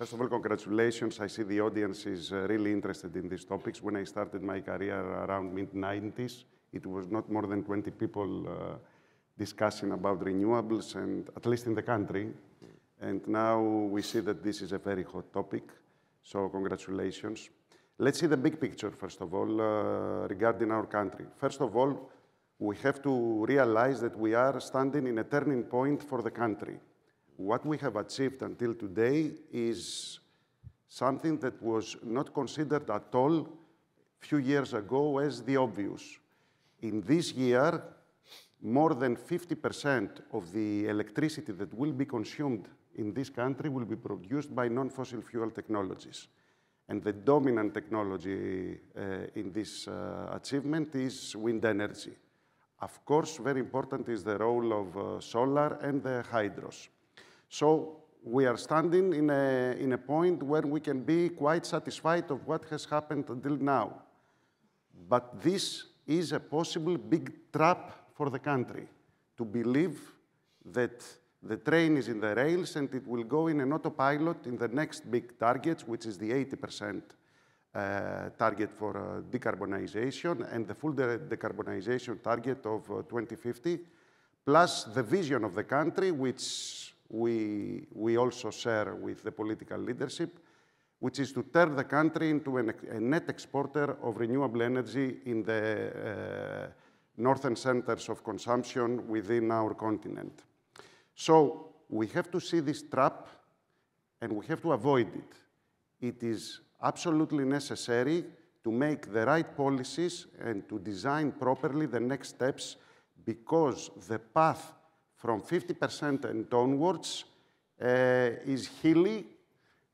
First of all, congratulations. I see the audience is uh, really interested in these topics. When I started my career around mid-90s, it was not more than 20 people uh, discussing about renewables, and at least in the country. And now we see that this is a very hot topic, so congratulations. Let's see the big picture, first of all, uh, regarding our country. First of all, we have to realize that we are standing in a turning point for the country what we have achieved until today is something that was not considered at all a few years ago as the obvious. In this year, more than 50% of the electricity that will be consumed in this country will be produced by non-fossil fuel technologies. And the dominant technology uh, in this uh, achievement is wind energy. Of course, very important is the role of uh, solar and the hydros. So we are standing in a, in a point where we can be quite satisfied of what has happened until now. But this is a possible big trap for the country, to believe that the train is in the rails and it will go in an autopilot in the next big target, which is the 80% uh, target for uh, decarbonization and the full de decarbonization target of uh, 2050, plus the vision of the country, which we, we also share with the political leadership, which is to turn the country into an, a net exporter of renewable energy in the uh, northern centers of consumption within our continent. So we have to see this trap and we have to avoid it. It is absolutely necessary to make the right policies and to design properly the next steps because the path from 50% and downwards uh, is hilly.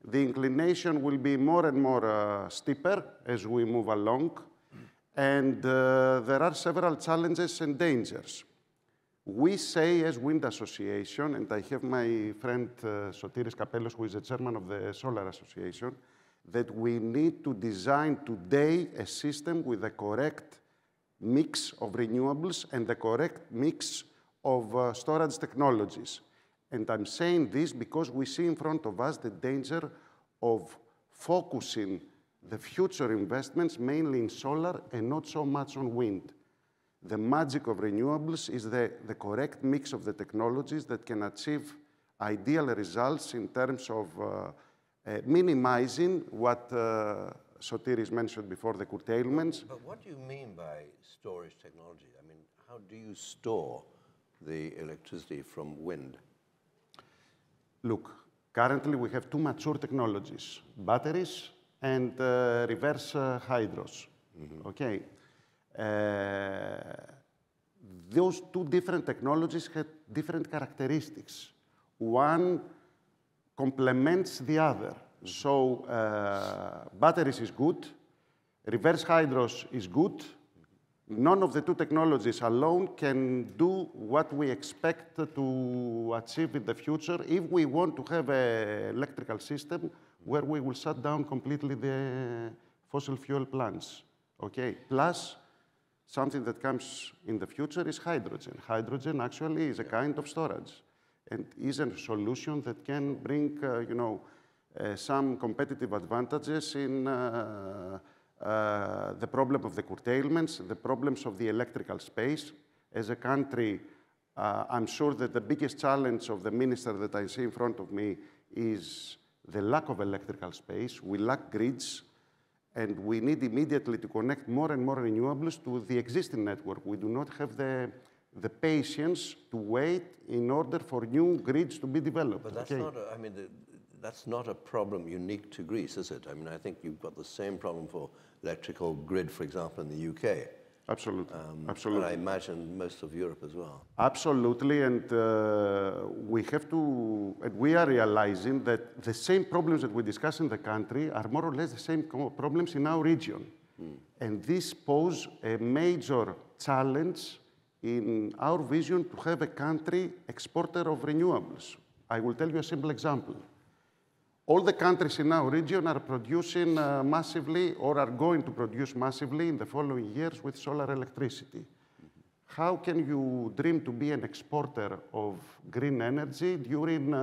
The inclination will be more and more uh, steeper as we move along. And uh, there are several challenges and dangers. We say as Wind Association, and I have my friend uh, Sotiris Kapellos, who is the chairman of the Solar Association, that we need to design today a system with the correct mix of renewables and the correct mix of uh, storage technologies. And I'm saying this because we see in front of us the danger of focusing the future investments mainly in solar and not so much on wind. The magic of renewables is the, the correct mix of the technologies that can achieve ideal results in terms of uh, uh, minimizing what uh, Sotiris mentioned before, the curtailments. But what do you mean by storage technology? I mean, how do you store the electricity from wind? Look, currently we have two mature technologies, batteries and uh, reverse uh, hydros. Mm -hmm. Okay. Uh, those two different technologies have different characteristics. One complements the other. Mm -hmm. So uh, batteries is good, reverse hydros is good, None of the two technologies alone can do what we expect to achieve in the future if we want to have an electrical system where we will shut down completely the fossil fuel plants. Okay, plus something that comes in the future is hydrogen. Hydrogen actually is a kind of storage and is a solution that can bring, uh, you know, uh, some competitive advantages in uh, uh, the problem of the curtailments, the problems of the electrical space. As a country, uh, I'm sure that the biggest challenge of the minister that I see in front of me is the lack of electrical space. We lack grids, and we need immediately to connect more and more renewables to the existing network. We do not have the, the patience to wait in order for new grids to be developed. But that's okay. not, I mean, the, that's not a problem unique to Greece, is it? I mean, I think you've got the same problem for electrical grid, for example, in the UK. Absolutely. Um, Absolutely. And I imagine most of Europe as well. Absolutely. And uh, we have to, and we are realizing that the same problems that we discuss in the country are more or less the same problems in our region. Mm. And this pose a major challenge in our vision to have a country exporter of renewables. I will tell you a simple example. All the countries in our region are producing uh, massively or are going to produce massively in the following years with solar electricity. Mm -hmm. How can you dream to be an exporter of green energy during uh,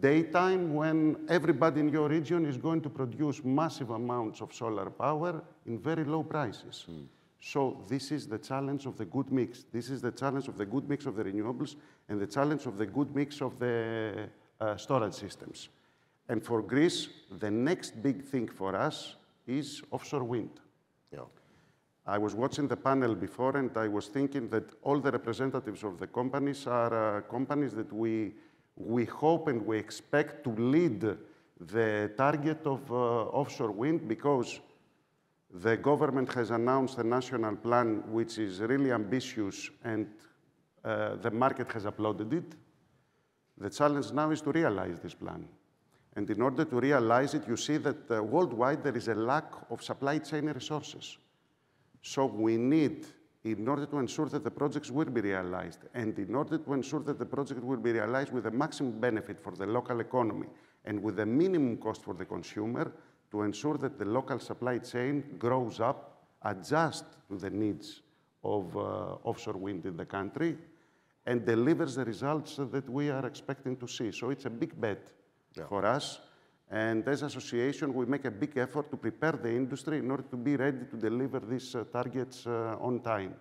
daytime when everybody in your region is going to produce massive amounts of solar power in very low prices? Mm. So this is the challenge of the good mix. This is the challenge of the good mix of the renewables and the challenge of the good mix of the uh, storage systems. And for Greece, the next big thing for us is offshore wind. Yeah. I was watching the panel before and I was thinking that all the representatives of the companies are uh, companies that we, we hope and we expect to lead the target of uh, offshore wind because the government has announced a national plan which is really ambitious and uh, the market has applauded it. The challenge now is to realize this plan. And in order to realize it, you see that uh, worldwide there is a lack of supply chain resources. So we need, in order to ensure that the projects will be realized, and in order to ensure that the project will be realized with the maximum benefit for the local economy and with the minimum cost for the consumer, to ensure that the local supply chain grows up, adjusts to the needs of uh, offshore wind in the country, and delivers the results that we are expecting to see. So it's a big bet yeah. for us. And as association, we make a big effort to prepare the industry in order to be ready to deliver these uh, targets uh, on time.